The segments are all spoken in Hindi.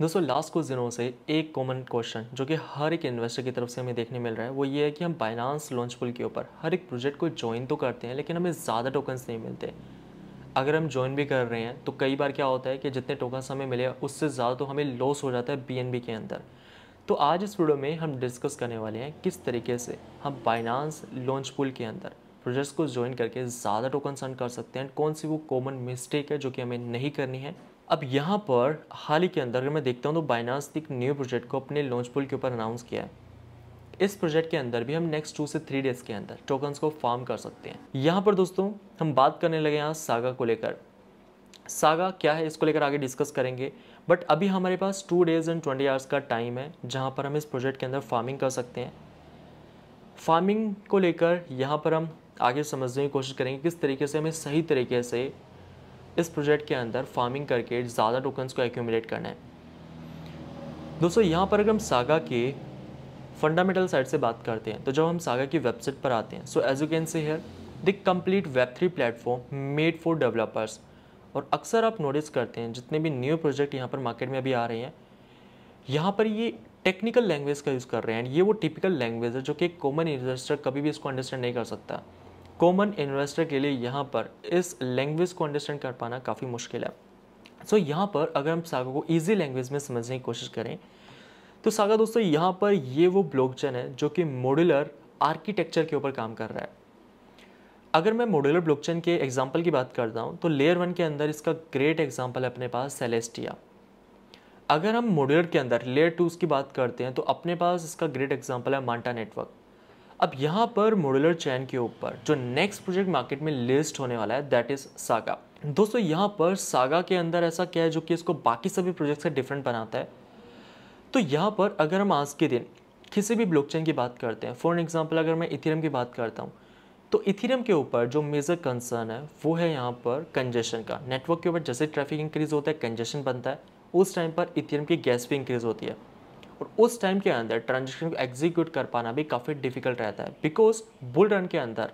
दोस्तों लास्ट कुछ दिनों से एक कॉमन क्वेश्चन जो कि हर एक इन्वेस्टर की तरफ से हमें देखने मिल रहा है वो ये है कि हम बाइनांस लॉन्च पुल के ऊपर हर एक प्रोजेक्ट को ज्वाइन तो करते हैं लेकिन हमें ज़्यादा टोकन्स नहीं मिलते अगर हम ज्वाइन भी कर रहे हैं तो कई बार क्या होता है कि जितने टोकन्स हमें मिले उससे ज़्यादा तो हमें लॉस हो जाता है बी के अंदर तो आज इस वीडियो में हम डिस्कस करने वाले हैं किस तरीके से हम बाइनांस लॉन्च पुल के अंदर प्रोजेक्ट्स को ज्वाइन करके ज़्यादा टोकन्स अर्न कर सकते हैं कौन सी वो कॉमन मिस्टेक है जो कि हमें नहीं करनी है अब यहाँ पर हाल ही के अंदर अगर मैं देखता हूँ तो बाइनास एक न्यू प्रोजेक्ट को अपने लॉन्च पुल के ऊपर अनाउंस किया है इस प्रोजेक्ट के अंदर भी हम नेक्स्ट टू से थ्री डेज के अंदर टोकन्स को फार्म कर सकते हैं यहाँ पर दोस्तों हम बात करने लगे यहाँ सागा को लेकर सागा क्या है इसको लेकर आगे डिस्कस करेंगे बट अभी हमारे पास two days and twenty hours का टाइम है जहाँ पर हम इस प्रोजेक्ट के अंदर फार्मिंग कर सकते हैं फार्मिंग को लेकर यहाँ पर हम आगे समझने की कोशिश करेंगे किस तरीके से हमें सही तरीके से इस प्रोजेक्ट के अंदर फार्मिंग करके ज़्यादा टोकन्स को एक्यूमुलेट करना है दोस्तों यहाँ पर अगर हम सागा के फंडामेंटल साइड से बात करते हैं तो जब हम सागा की वेबसाइट पर आते हैं so as you can see here the complete web three platform made for developers और अक्सर आप नोटिस करते हैं जितने भी न्यू प्रोजेक्ट यहाँ पर मार्केट में अभी आ रहे हैं यहाँ पर ये टेक्निकल लैंग्वेज का यूज़ कर रहे हैं एंड ये वो टिपिकल लैंग्वेज है जो कि एक कॉमन इन्वेस्टर कभी भी इसको अंडरस्टैंड नहीं कर सकता कॉमन इन्वेस्टर के लिए यहाँ पर इस लैंग्वेज को अंडरस्टैंड कर पाना काफ़ी मुश्किल है सो so, यहाँ पर अगर हम सागा को ईजी लैंग्वेज में समझने की कोशिश करें तो सागा दोस्तों यहाँ पर ये वो ब्लॉकचेन है जो कि मॉड्यूलर आर्किटेक्चर के ऊपर काम कर रहा है अगर मैं मॉड्यूलर ब्लॉकचेन के एग्जाम्पल की बात करता हूँ तो लेयर वन के अंदर इसका ग्रेट एग्जाम्पल है अपने पास सेलेस्टिया अगर हम मॉड्यूलर के अंदर लेयर टू की बात करते हैं तो अपने पास इसका ग्रेट एग्जाम्पल है मांटा नेटवर्क अब यहाँ पर मोडुलर चैन के ऊपर जो नेक्स्ट प्रोजेक्ट मार्केट में लिस्ट होने वाला है दैट इज़ सागा दोस्तों यहाँ पर सागा के अंदर ऐसा क्या है जो कि इसको बाकी सभी प्रोजेक्ट से डिफरेंट बनाता है तो यहाँ पर अगर हम आज के दिन किसी भी ब्लॉकचेन की बात करते हैं फॉर एग्जांपल अगर मैं इथेरियम की बात करता हूँ तो इथेरियम के ऊपर जो मेजर कंसर्न है वो है यहाँ पर कंजेशन का नेटवर्क के ऊपर जैसे ट्रैफिक इंक्रीज होता है कंजेशन बनता है उस टाइम पर इथेरियम की गैस भी इंक्रीज होती है और उस टाइम के अंदर ट्रांजेक्शन को एग्जीक्यूट कर पाना भी काफ़ी डिफिकल्ट रहता है बिकॉज बुल रन के अंदर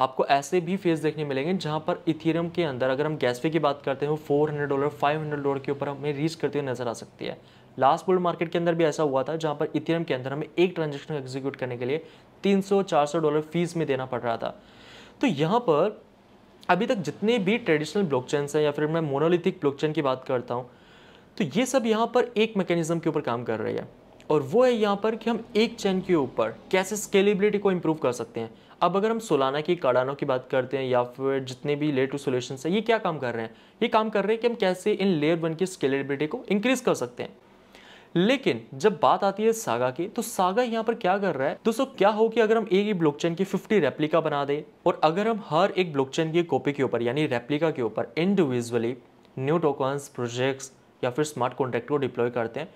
आपको ऐसे भी फेज देखने मिलेंगे जहाँ पर इथेरियम के अंदर अगर हम गैसवे की बात करते हैं four hundred dollar five hundred dollar के ऊपर हमें रीच करते हुए नजर आ सकती है लास्ट बुल मार्केट के अंदर भी ऐसा हुआ था जहाँ पर इथेरियम के अंदर हमें एक ट्रांजेक्शन एग्जीक्यूट करने के लिए 300 सौ डॉलर फीस में देना पड़ रहा था तो यहाँ पर अभी तक जितने भी ट्रेडिशनल ब्लॉकचेन्स हैं या फिर मैं मोनोलिथिक ब्लॉकचेन की बात करता हूँ तो ये सब यहाँ पर एक मैकेनिज्म के ऊपर काम कर रही है और वो है यहाँ पर कि हम एक चैन के ऊपर कैसे स्केलेबिलिटी को इम्प्रूव कर सकते हैं अब अगर हम सोलाना की काड़ानों की बात करते हैं या फिर जितने भी लेयर टू सोल्यूशन है ये क्या काम कर रहे हैं ये काम कर रहे हैं कि हम कैसे इन लेयर वन की स्केलेबिलिटी को इंक्रीज कर सकते हैं लेकिन जब बात आती है सागा की तो सागा यहाँ पर क्या कर रहा है दोस्तों क्या हो कि अगर हम एक ही ब्लॉकचेन की 50 रेप्लिका बना दें और अगर हम हर एक ब्लॉकचेन की कॉपी के ऊपर यानी रेप्लिका के ऊपर इंडिविजुअली न्यू टोकन्स प्रोजेक्ट्स या फिर स्मार्ट कॉन्ट्रैक्ट को डिप्लॉय करते हैं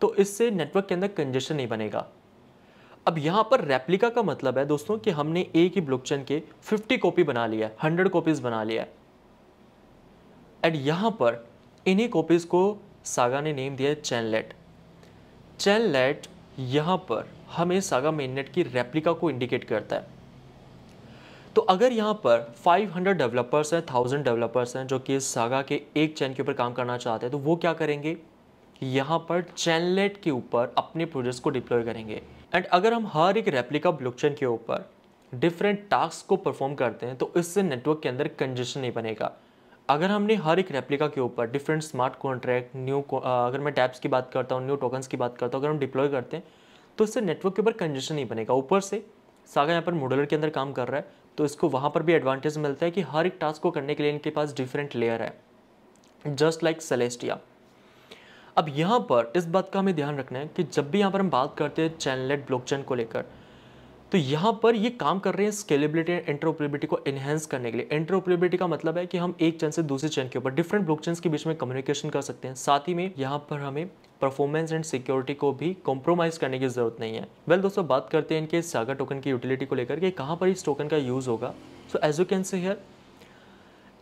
तो इससे नेटवर्क के अंदर कंजेशन नहीं बनेगा अब यहाँ पर रेप्लिका का मतलब है दोस्तों कि हमने एक ही ब्लॉकचेन के 50 कॉपी बना लिया है हंड्रेड कॉपीज़ बना लिया है एंड यहाँ पर इन्हीं कॉपीज़ को सागा ने नेम दिया है चैनलेट चैनलेट यहाँ पर हमें सागा मेननेट की रेप्लिका को इंडिकेट करता है तो अगर यहाँ पर 500 डेवलपर्स हैं थाउजेंड डेवलपर्स हैं जो कि इस सागा के एक चैन के ऊपर काम करना चाहते हैं तो वो क्या करेंगे यहाँ पर चैनलेट के ऊपर अपने प्रोजेक्ट्स को डिप्लॉय करेंगे एंड अगर हम हर एक रेप्लिका ब्लॉकचेन के ऊपर डिफरेंट टास्क को परफॉर्म करते हैं तो इससे नेटवर्क के अंदर कंजेशन नहीं बनेगा अगर हमने हर एक रेप्लिका के ऊपर डिफरेंट स्मार्ट कॉन्ट्रैक्ट न्यू अगर मैं टैप्स की बात करता हूँ न्यू टोकन्स की बात करता हूँ अगर हम डिप्लॉय करते हैं तो इससे नेटवर्क के ऊपर कंजेशन नहीं बनेगा ऊपर से सागा यहाँ पर मॉडलर के अंदर काम कर रहा है तो इसको वहाँ पर भी एडवांटेज मिलता है कि हर एक टास्क को करने के लिए इनके पास डिफरेंट लेयर है जस्ट लाइक सेलेस्टिया अब यहाँ पर इस बात का हमें ध्यान रखना है कि जब भी यहाँ पर हम बात करते हैं चैनलेट ब्लॉकचेन को लेकर तो यहाँ पर ये काम कर रहे हैं स्केलेबिलिटी एंड एंट्रोपलेबिलिटी को एनहेंस करने के लिए एंट्रोपलेबिलिटी का मतलब है कि हम एक चैन से दूसरे चैन के ऊपर डिफरेंट ब्लॉक के बीच में कम्युनिकेशन कर सकते हैं साथ ही में यहाँ पर हमें परफॉर्मेंस एंड सिक्योरिटी को भी कॉम्प्रोमाइज़ करने की ज़रूरत नहीं है वेल well, दोस्तों बात करते हैं इनके सागर टोकन की यूटिलिटी को लेकर के कहाँ पर इस टोकन का यूज़ होगा so as you can see here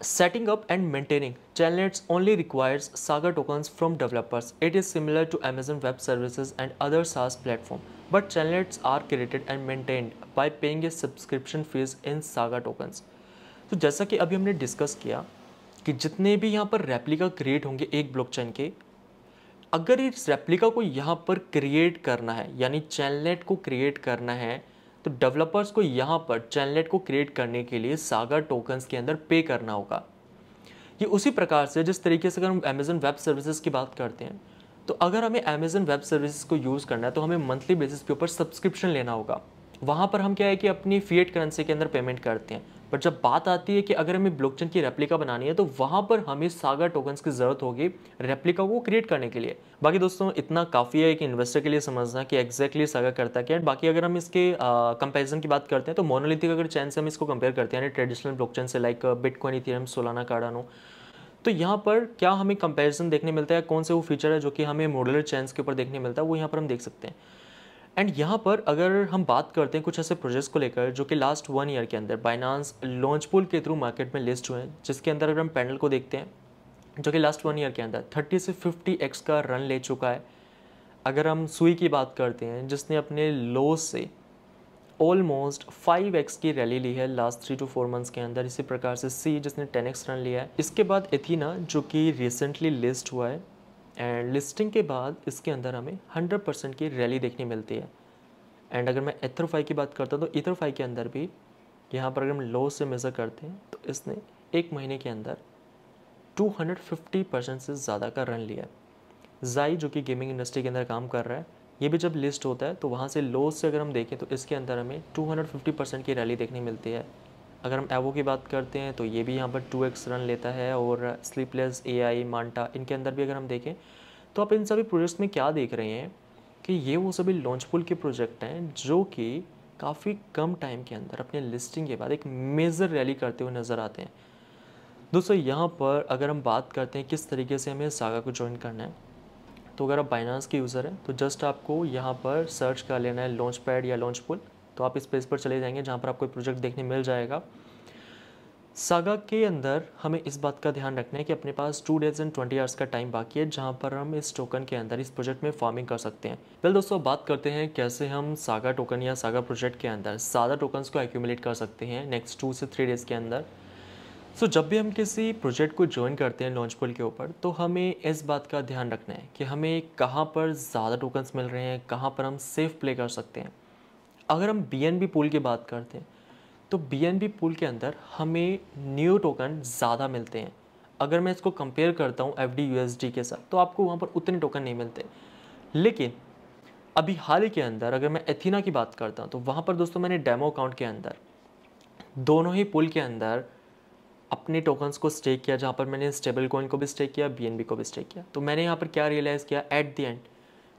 Setting up and maintaining Telnets only requires Saga tokens from developers. It is similar to Amazon Web Services and other SaaS platform, but Telnets are created and maintained by paying a subscription fees in Saga tokens. तो जैसा कि अभी हमने डिस्कस किया कि जितने भी यहाँ पर रेप्लिका क्रिएट होंगे एक ब्लॉकचेन के अगर इस रेप्लिका को यहाँ पर क्रिएट करना है यानी चैनलेट को क्रिएट करना है तो डेवलपर्स को यहाँ पर चैनलेट को क्रिएट करने के लिए सागर टोकन्स के अंदर पे करना होगा ये उसी प्रकार से जिस तरीके से अगर हम अमेजन वेब सर्विसेज की बात करते हैं तो अगर हमें अमेजन वेब सर्विसेज को यूज़ करना है तो हमें मंथली बेसिस के ऊपर सब्सक्रिप्शन लेना होगा वहाँ पर हम क्या है कि अपनी फ़िएट करेंसी के अंदर पेमेंट करते हैं बट जब बात आती है कि अगर हमें ब्लॉकचेन की रेप्लिका बनानी है तो वहाँ पर हमें सागर टोकन्स की ज़रूरत होगी रेप्लिका को क्रिएट करने के लिए बाकी दोस्तों इतना काफ़ी है कि इन्वेस्टर के लिए समझना कि एग्जैक्टली सागर करता क्या है बाकी अगर हम इसके कंपैरिजन की बात करते हैं तो मोनोलिथिक अगर चैन से हम इसको कंपेयर करते हैं ट्रेडिशनल ब्लॉक से like Bitcoin Ethereum Solana Cardano तो यहाँ पर क्या हमें कंपेरिजन देखने मिलता है कौन से वो फीचर है जो कि हमें मॉडलर चैन के ऊपर देखने मिलता है वो यहाँ पर हम देख सकते हैं एंड यहाँ पर अगर हम बात करते हैं कुछ ऐसे प्रोजेक्ट्स को लेकर जो कि लास्ट वन ईयर के अंदर बाइनांस लॉन्च पुल के थ्रू मार्केट में लिस्ट हुए हैं जिसके अंदर अगर हम पैनल को देखते हैं जो कि लास्ट वन ईयर के अंदर थर्टी से फिफ्टी एक्स का रन ले चुका है अगर हम सुई की बात करते हैं जिसने अपने लो से ऑलमोस्ट फाइव एक्स की रैली ली है last three to four months के अंदर इसी प्रकार से सी जिसने टेन एक्स रन लिया है इसके बाद एथीना जो कि रिसेंटली लिस्ट हुआ है एंड लिस्टिंग के बाद इसके अंदर हमें 100 परसेंट की रैली देखने मिलती है एंड अगर मैं एथरोफाई की बात करता हूँ तो इथरोफाई के अंदर भी यहाँ पर अगर हम लो से मेज़र करते हैं तो इसने एक महीने के अंदर 250 परसेंट से ज़्यादा का रन लिया जाई जो कि गेमिंग इंडस्ट्री के अंदर काम कर रहा है ये भी जब लिस्ट होता है तो वहाँ से लो से अगर हम देखें तो इसके अंदर हमें फिफ्टी परसेंट की रैली देखने मिलती है अगर हम एवो की बात करते हैं तो ये भी यहाँ पर टू एक्स रन लेता है और स्लीपलेस ए आई मांटा इनके अंदर भी अगर हम देखें तो आप इन सभी प्रोजेक्ट्स में क्या देख रहे हैं कि ये वो सभी पुल के प्रोजेक्ट हैं जो कि काफ़ी कम टाइम के अंदर अपने लिस्टिंग के बाद एक मेजर रैली करते हुए नज़र आते हैं दोस्तों यहाँ पर अगर हम बात करते हैं किस तरीके से हमें सागा को ज्वाइन करना है तो अगर आप बाइनास के यूज़र हैं तो जस्ट आपको यहाँ पर सर्च कर लेना है लॉन्च पैड या लॉन्च पुल तो आप इस पेज पर चले जाएंगे जहाँ पर आपको प्रोजेक्ट देखने मिल जाएगा सागा के अंदर हमें इस बात का ध्यान रखना है कि अपने पास two days and twenty hours का टाइम बाकी है जहाँ पर हम इस टोकन के अंदर इस प्रोजेक्ट में फार्मिंग कर सकते हैं वेल दोस्तों बात करते हैं कैसे हम सागा टोकन या सागा प्रोजेक्ट के अंदर सादा टोकन्स को एक्यूमुलेट कर सकते हैं नेक्स्ट टू से थ्री डेज़ के अंदर सो so, जब भी हम किसी प्रोजेक्ट को ज्वाइन करते हैं लॉन्च पुल के ऊपर तो हमें इस बात का ध्यान रखना है कि हमें कहाँ पर ज़्यादा टोकन्स मिल रहे हैं कहाँ पर हम सेफ प्ले कर सकते हैं अगर हम बी एन बी पूल की बात करते हैं तो बी एन बी पूल के अंदर हमें न्यू टोकन ज़्यादा मिलते हैं अगर मैं इसको कंपेयर करता हूँ F D U S D के साथ तो आपको वहाँ पर उतने टोकन नहीं मिलते लेकिन अभी हाल ही के अंदर अगर मैं एथीना की बात करता हूँ तो वहाँ पर दोस्तों मैंने डेमो अकाउंट के अंदर दोनों ही पुल के अंदर अपने टोकन्स को स्टेक किया जहाँ पर मैंने स्टेबल कॉइन को भी स्टेक किया बी को भी स्टेक किया तो मैंने यहाँ पर क्या रियलाइज़ किया एट दी एंड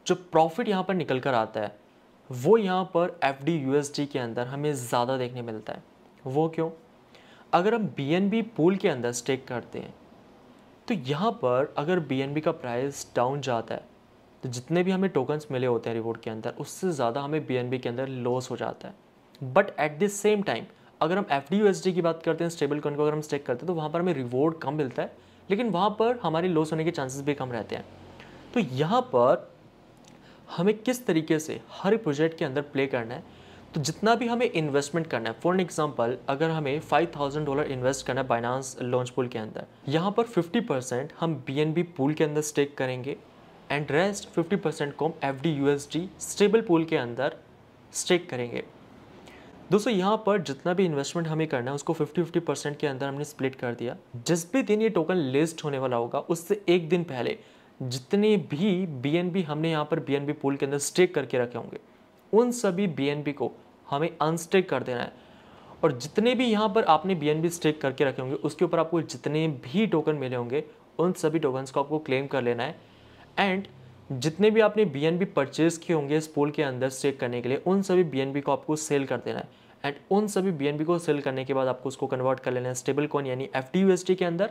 जो प्रॉफिट यहाँ पर निकल कर आता है वो यहाँ पर F D U S D के अंदर हमें ज़्यादा देखने मिलता है वो क्यों अगर हम बी एन बी पूल के अंदर स्टेक करते हैं तो यहाँ पर अगर बी एन बी का प्राइस डाउन जाता है तो जितने भी हमें टोकन्स मिले होते हैं रिवॉर्ड के अंदर उससे ज़्यादा हमें बी एन बी के अंदर लॉस हो जाता है but at the same time अगर हम F D D U S की बात करते हैं स्टेबल कॉइन को अगर हम स्टेक करते हैं तो वहाँ पर हमें रिवॉर्ड कम मिलता है लेकिन वहाँ पर हमारे लॉस होने के चांसेस भी कम रहते हैं तो यहाँ पर हमें किस तरीके से हर प्रोजेक्ट के अंदर प्ले करना है तो जितना भी हमें इन्वेस्टमेंट करना है फॉर एग्जाम्पल अगर हमें 5000 डॉलर इन्वेस्ट करना है बाइनांस लॉन्च पूल के अंदर यहाँ पर 50% हम बी पूल के अंदर स्टेक करेंगे एंड रेस्ट 50 परसेंट को हम एफ डी स्टेबल पूल के अंदर स्टेक करेंगे दोस्तों यहाँ पर जितना भी इन्वेस्टमेंट हमें करना है उसको 50 50 परसेंट के अंदर हमने स्प्लिट कर दिया जिस भी दिन ये टोकन लिस्ट होने वाला होगा उससे एक दिन पहले जितने भी बीएनबी हमने यहाँ पर बीएनबी पूल के अंदर स्टेक करके रखे होंगे उन सभी बीएनबी को हमें अनस्टेक कर देना है और जितने भी यहाँ पर आपने बीएनबी स्टेक करके रखे होंगे उसके ऊपर आपको जितने भी टोकन मिले होंगे उन सभी टोकन्स को आपको क्लेम कर लेना है एंड जितने भी आपने बी एन बी परचेज किए होंगे इस पूल के अंदर स्टेक करने के लिए उन सभी बी एन बी को आपको सेल कर देना है एंड उन सभी बी एन बी को सेल करने के बाद आपको उसको कन्वर्ट कर लेना है स्टेबल कॉन यानी एफ के अंदर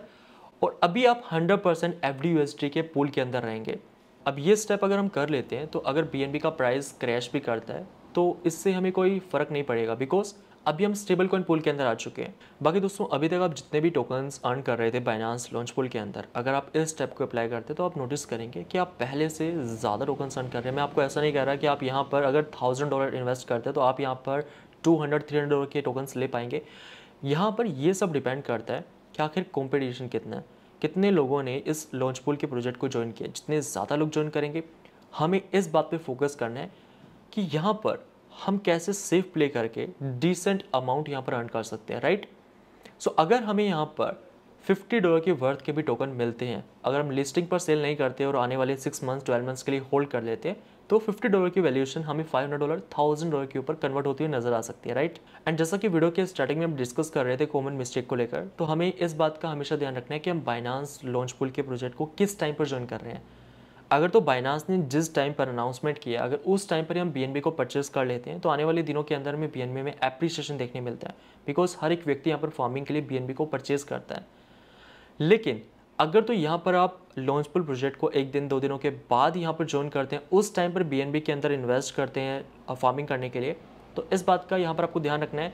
और अभी आप 100 परसेंट एफ डी के पूल के अंदर रहेंगे अब ये स्टेप अगर हम कर लेते हैं तो अगर बी का प्राइस क्रैश भी करता है तो इससे हमें कोई फ़र्क नहीं पड़ेगा बिकॉज अभी हम स्टेबल कॉइन पूल के अंदर आ चुके हैं बाकी दोस्तों अभी तक आप जितने भी टोकन्स अर्न कर रहे थे बाइनांस लॉन्च पूल के अंदर अगर आप इस स्टेप को अप्लाई करते तो आप नोटिस करेंगे कि आप पहले से ज़्यादा टोकन्स अर्न कर रहे हैं मैं आपको ऐसा नहीं कह रहा कि आप यहाँ पर अगर थाउजेंड डॉलर इन्वेस्ट करते हैं तो आप यहाँ पर टू हंड्रेड थ्री हंड्रेड के टोकन्स ले पाएंगे यहाँ पर ये सब डिपेंड करता है कि आखिर कॉम्पिटिशन कितना है कितने लोगों ने इस लॉन्च पूल के प्रोजेक्ट को ज्वाइन किया जितने ज़्यादा लोग ज्वाइन करेंगे हमें इस बात पे फोकस करना है कि यहाँ पर हम कैसे सेफ प्ले करके डिसेंट अमाउंट यहाँ पर अर्न कर सकते हैं राइट सो so, अगर हमें यहाँ पर 50 डॉलर के वर्थ के भी टोकन मिलते हैं अगर हम लिस्टिंग पर सेल नहीं करते और आने वाले सिक्स मंथ्स ट्वेल्व मंथ्स के लिए होल्ड कर लेते हैं तो 50 डॉलर की वैल्यूएशन हमें 500 डॉलर 1000 डॉलर के ऊपर कन्वर्ट होती हुई नजर आ सकती है राइट एंड जैसा कि वीडियो के स्टार्टिंग में हम डिस्कस कर रहे थे कॉमन मिस्टेक को लेकर तो हमें इस बात का हमेशा ध्यान रखना है कि हम बाइनांस लॉन्च पुल के प्रोजेक्ट को किस टाइम पर ज्वाइन कर रहे हैं अगर तो बाइनांस ने जिस टाइम पर अनाउंसमेंट किया अगर उस टाइम पर हम बी को परचेज कर लेते हैं तो आने वाले दिनों के अंदर हमें बी में एप्रिसिएशन देखने मिलता है बिकॉज हर एक व्यक्ति यहाँ पर फार्मिंग के लिए बी को परचेज करता है लेकिन अगर तो यहाँ पर आप लॉन्चपुल प्रोजेक्ट को एक दिन दो दिनों के बाद यहाँ पर ज्वाइन करते हैं उस टाइम पर बी के अंदर इन्वेस्ट करते हैं फार्मिंग uh, करने के लिए तो इस बात का यहाँ पर आपको ध्यान रखना है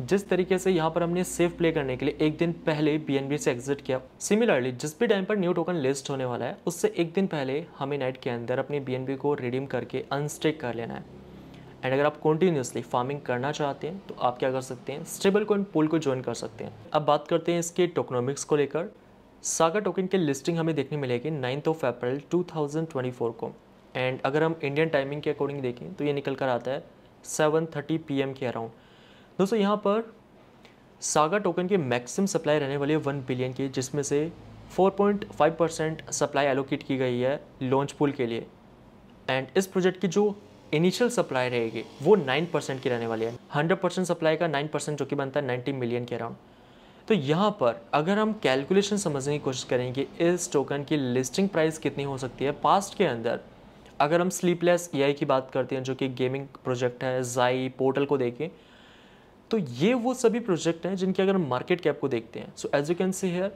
जिस तरीके से यहाँ पर हमने सेफ प्ले करने के लिए एक दिन पहले बी से एग्जिट किया सिमिलरली जिस भी टाइम पर न्यू टोकन लिस्ट होने वाला है उससे एक दिन पहले हमें नाइट के अंदर अपनी बी को रिडीम करके अनस्टेक कर लेना है एंड अगर आप कंटिन्यूसली फार्मिंग करना चाहते हैं तो आप क्या कर सकते हैं स्टेबल कोइन पुल को ज्वाइन कर सकते हैं अब बात करते हैं इसके टोकनॉमिक्स को लेकर सागा टोकन की लिस्टिंग हमें देखने मिलेगी नाइन्थ ऑफ अप्रैल 2024 को एंड अगर हम इंडियन टाइमिंग के अकॉर्डिंग देखें तो ये निकल कर आता है 7:30 एम के अराउंड दोस्तों यहाँ पर सागा टोकन की मैक्सिमम सप्लाई रहने वाली है वन बिलियन की जिसमें से 4.5 परसेंट सप्लाई एलोकेट की गई है लॉन्च पुल के लिए एंड इस प्रोजेक्ट की जो इनिशियल सप्लाई रहेगी वो 9 परसेंट की रहने वाली है 100 परसेंट सप्लाई का 9 परसेंट जो कि बनता है 90 मिलियन के अराउंड तो यहाँ पर अगर हम कैलकुलेशन समझने की कोशिश करें कि इस टोकन की लिस्टिंग प्राइस कितनी हो सकती है पास्ट के अंदर अगर हम स्लीपलेस ए की बात करते हैं जो कि गेमिंग प्रोजेक्ट है जाई पोर्टल को देखें तो ये वो सभी प्रोजेक्ट हैं जिनकी अगर हम मार्केट कैप को देखते हैं so as you can see here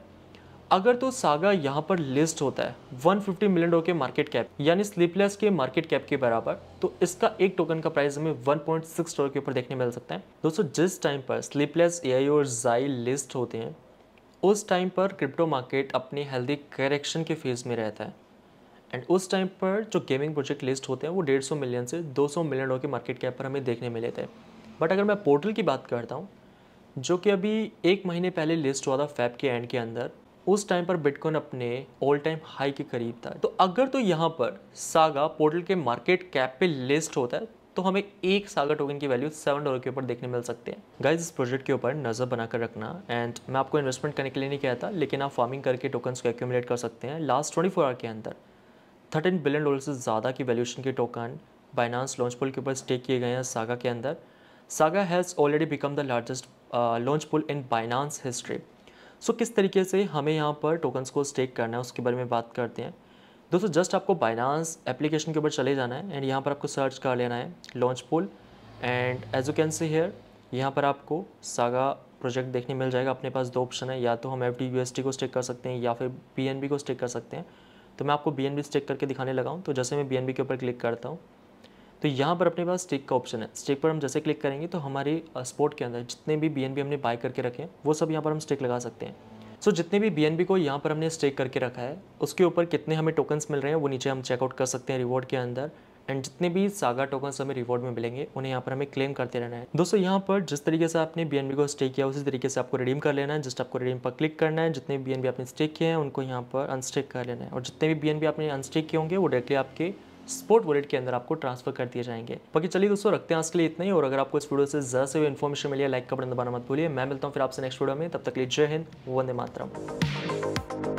अगर तो सागा यहाँ पर लिस्ट होता है 150 मिलियन डॉलर के मार्केट कैप यानी स्लीपलेस के मार्केट कैप के बराबर तो इसका एक टोकन का प्राइस हमें 1.6 डॉलर के ऊपर देखने मिल सकता है दोस्तों जिस टाइम पर स्लीपलेस ए और जाई लिस्ट होते हैं उस टाइम पर क्रिप्टो मार्केट अपने हेल्दी करेक्शन के फेज़ में रहता है एंड उस टाइम पर जो गेमिंग प्रोजेक्ट लिस्ट होते हैं वो डेढ़ सौ मिलियन से दो सौ मिलियन डॉलर के मार्केट कैप पर हमें देखने मिले थे बट अगर मैं पोर्टल की बात करता हूँ जो कि अभी एक महीने पहले लिस्ट हुआ था फैब के एंड के अंदर उस टाइम पर बिटकॉइन अपने ऑल टाइम हाई के करीब था तो अगर तो यहाँ पर सागा पोर्टल के मार्केट कैप पे लिस्ट होता है तो हमें एक सागा टोकन की वैल्यू सेवन डॉलर के ऊपर देखने मिल सकते हैं गाइज इस प्रोजेक्ट के ऊपर नज़र बनाकर रखना एंड मैं आपको इन्वेस्टमेंट करने के लिए नहीं कहता लेकिन आप फार्मिंग करके टोकन्स को एक्यूमुलेट कर सकते हैं लास्ट ट्वेंटी फोर आवर के अंदर थर्टीन बिलियन डॉलर से ज़्यादा की वैल्यूशन के टोकन बाइनांस लॉन्च पुल के ऊपर स्टेक किए गए हैं सागा के अंदर Saga has already become the largest launch pool in Binance history so किस तरीके से हमें यहाँ पर टोकन्स को स्टेक करना है उसके बारे में बात करते हैं दोस्तों जस्ट आपको बाइनांस एप्लीकेशन के ऊपर चले जाना है एंड यहाँ पर आपको सर्च कर लेना है launch pool and as you can see here यहाँ पर आपको सागा प्रोजेक्ट देखने मिल जाएगा अपने पास दो ऑप्शन है या तो हम एफ डी को स्टेक कर सकते हैं या फिर बी को स्टेक कर सकते हैं तो मैं आपको बी स्टेक करके दिखाने लगाऊँ तो जैसे मैं बी के ऊपर क्लिक करता हूँ तो यहाँ पर अपने पास स्टेक का ऑप्शन है स्टेक पर हम जैसे क्लिक करेंगे तो हमारे स्पोर्ट के अंदर जितने भी बी हमने बाय करके रखे हैं वो सब यहाँ पर हम स्टेक लगा सकते हैं सो so, जितने भी बी को यहाँ पर हमने स्टेक करके रखा है उसके ऊपर कितने हमें टोकन्स मिल रहे हैं वो नीचे हम चेकआउट कर सकते हैं रिवॉर्ड के अंदर एंड जितने भी सागा टोकन्स हमें रिवॉर्ड में मिलेंगे उन्हें यहाँ पर हमें क्लेम करते रहना है दोस्तों यहाँ पर जिस तरीके से आपने बी को स्टेक किया उसी तरीके से आपको रिडीम कर लेना है जस्ट आपको रिडीम पर क्लिक करना है जितने बी आपने स्टेक किए हैं उनको यहाँ पर अनस्टेक कर लेना है और जितने भी बी आपने अनस्टेक किए होंगे वो डायरेक्टली आपके स्पोर्ट वॉलेट के अंदर आपको ट्रांसफर कर दिए जाएंगे बाकी चलिए दोस्तों रखते हैं आज के लिए इतना ही और अगर आपको इस वीडियो से ज़्यादा से इन्फॉर्मेशन मिली लाइक का बटन दबाना मत भूलिए मैं मिलता हूँ फिर आपसे नेक्स्ट वीडियो में तब तक लिए जय हिंद वंदे मातरम